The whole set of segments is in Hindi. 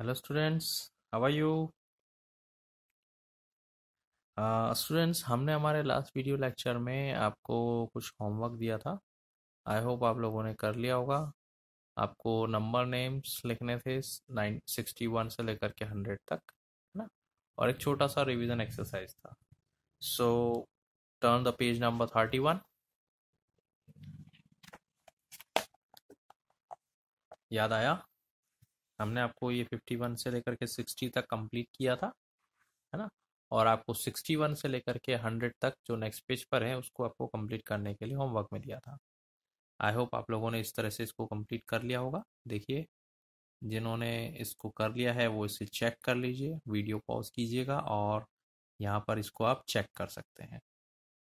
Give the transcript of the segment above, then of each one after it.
Hello students how are you students हमने हमारे लास्ट वीडियो लेक्चर में आपको कुछ होमवर्क दिया था आई होप आप लोगों ने कर लिया होगा आपको नंबर नेम्स लिखने थे नाइन सिक्सटी वन से लेकर के हंड्रेड तक है ना और एक छोटा सा रिवीजन एक्सरसाइज था so turn the page number thirty one याद आया हमने आपको ये 51 से लेकर के 60 तक कंप्लीट किया था है ना और आपको 61 से लेकर के 100 तक जो नेक्स्ट पेज पर है उसको आपको कंप्लीट करने के लिए होमवर्क में दिया था आई होप आप लोगों ने इस तरह से इसको कंप्लीट कर लिया होगा देखिए जिन्होंने इसको कर लिया है वो इसे चेक कर लीजिए वीडियो पॉज कीजिएगा और यहाँ पर इसको आप चेक कर सकते हैं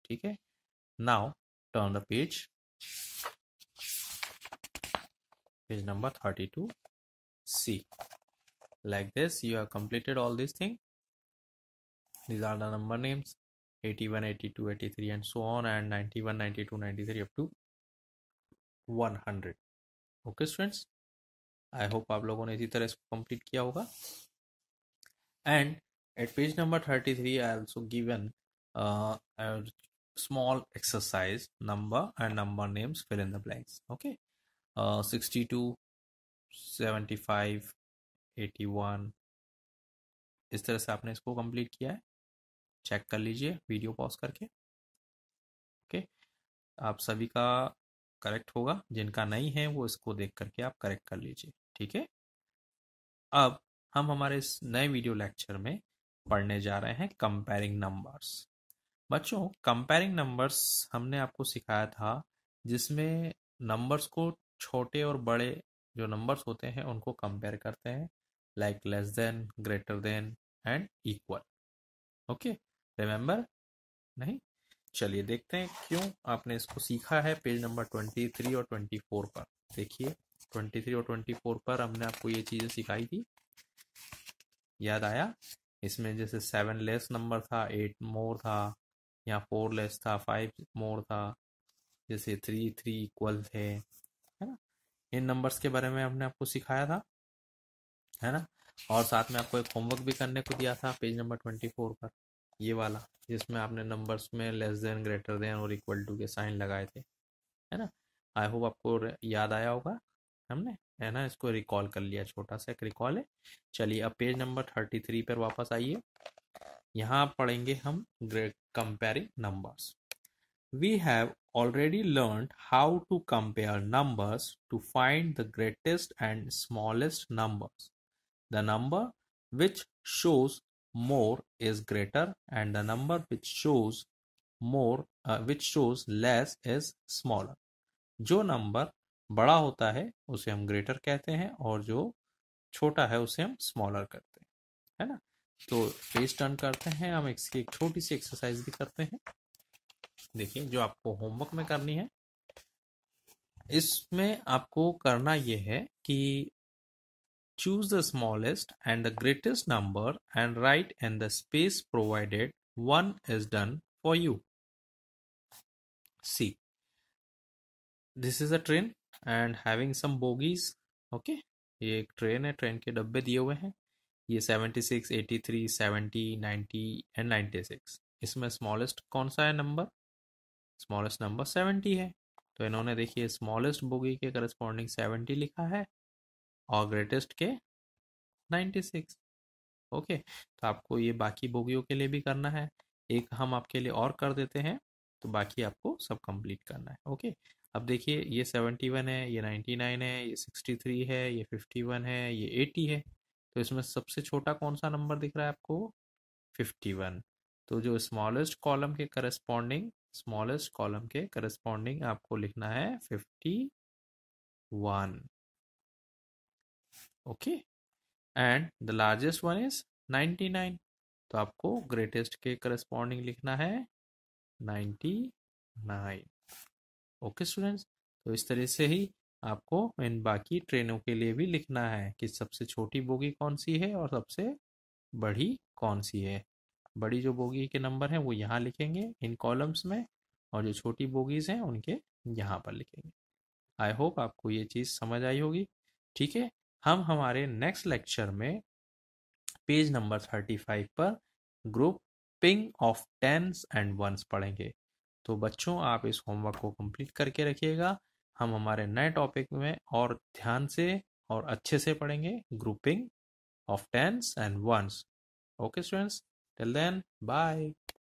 ठीक है now turn the page page number thirty two C. Like this, you have completed all these things. These are the number names 81, 82, 83, and so on, and 91, 92, 93 up to 100. Okay, friends. I hope आप have ने इसी तरह इसको कंप्लीट किया And at page number thirty-three, I also given uh, a small exercise number and number names fill in the blanks okay uh, 62 75, 81 इस तरह से आपने इसको कंप्लीट किया है चेक कर लीजिए वीडियो पॉज करके ओके आप सभी का करेक्ट होगा जिनका नहीं है वो इसको देख करके आप करेक्ट कर लीजिए ठीक है अब हम हमारे इस नए वीडियो लेक्चर में पढ़ने जा रहे हैं कंपेयरिंग नंबर्स बच्चों कंपेयरिंग नंबर्स हमने आपको सिखाया था जिसमें नंबर्स को छोटे और बड़े जो नंबर्स होते हैं उनको कंपेयर करते हैं like less than greater than and equal okay remember नहीं चलिए देखते हैं क्यों आपने इसको सीखा है पेज नंबर ट्वेंटी थ्री और ट्वेंटी फोर पर देखिए ट्वेंटी थ्री और ट्वेंटी फोर पर हमने आपको ये चीज़ें सिखाई थी याद आया इसमें जैसे सेवन लेस नंबर था एट मोर था या फोर लेस था फाइव मोर था जैसे थ्री थ्री इक्वल थे इन नंबर्स के बारे में हमने आपको सिखाया था है ना और साथ में आपको एक होमवर्क भी करने को दिया था पेज नंबर ट्वेंटी फोर पर ये वाला जिसमें आपने नंबर्स में लेस देन ग्रेटर देन और इक्वल टू के साइन लगाए थे है ना आई होप आपको याद आया होगा हमने है ना इसको रिकॉल कर लिया छोटा सा एक रिकॉल है चलिए अब पेज नंबर थर्टी थ्री पर वापस आइए यहाँ पढ़ेंगे हम comparing numbers We have already learned how to compare numbers to find the greatest and smallest numbers. The number which shows more is greater and the number which shows more uh, which shows less is smaller. जो नंबर बड़ा होता है उसे हम ग्रेटर कहते हैं और जो छोटा है उसे हम स्मॉलर करते हैं है ना तो पेज टर्न करते हैं हम इसकी एक छोटी सी एक्सरसाइज भी करते हैं देखिए जो आपको होमवर्क में करनी है इसमें आपको करना यह है कि choose the smallest and the greatest number and write and the space provided one is done for you see this is a train and having some bogies okay ये एक ट्रेन है ट्रेन के डब्बे दिए हुए हैं ये seventy six eighty three seventy ninety and ninety six इसमें स्मॉलेस्ट कौन सा है नंबर स्मॉलेस्ट नंबर सेवेंटी है तो इन्होंने देखिए स्मॉलेस्ट बोगी के करस्पॉन्डिंग सेवेंटी लिखा है और ग्रेटेस्ट के नाइन्टी सिक्स ओके तो आपको ये बाकी बोगियों के लिए भी करना है एक हम आपके लिए और कर देते हैं तो बाकी आपको सब कंप्लीट करना है ओके अब देखिए ये सेवेंटी वन है ये नाइन्टी नाइन है ये सिक्सटी थ्री है ये फिफ्टी वन है ये एटी है तो इसमें सबसे छोटा कौन सा नंबर दिख रहा है आपको फिफ्टी वन तो जो स्मॉलेस्ट कॉलम के करस्पॉन्डिंग स्मॉलेस्ट कॉलम के करस्पॉन्डिंग आपको लिखना है fifty one okay and the largest one is ninety nine तो आपको ग्रेटेस्ट के करस्पॉन्डिंग लिखना है नाइन्टी नाइन ओके स्टूडेंट्स तो इस तरह से ही आपको इन बाकी ट्रेनों के लिए भी लिखना है कि सबसे छोटी बोगी कौन सी है और सबसे बड़ी कौन सी है बड़ी जो बोगी के नंबर हैं वो यहाँ लिखेंगे इन कॉलम्स में और जो छोटी बोगीज हैं उनके यहाँ पर लिखेंगे आई होप आपको ये चीज़ समझ आई होगी ठीक है हम हमारे नेक्स्ट लेक्चर में पेज नंबर थर्टी फाइव पर grouping of tens and ones पढ़ेंगे तो बच्चों आप इस होमवर्क को कंप्लीट करके रखिएगा हम हमारे नए टॉपिक में और ध्यान से और अच्छे से पढ़ेंगे grouping of tens and ones okay students Till then, bye.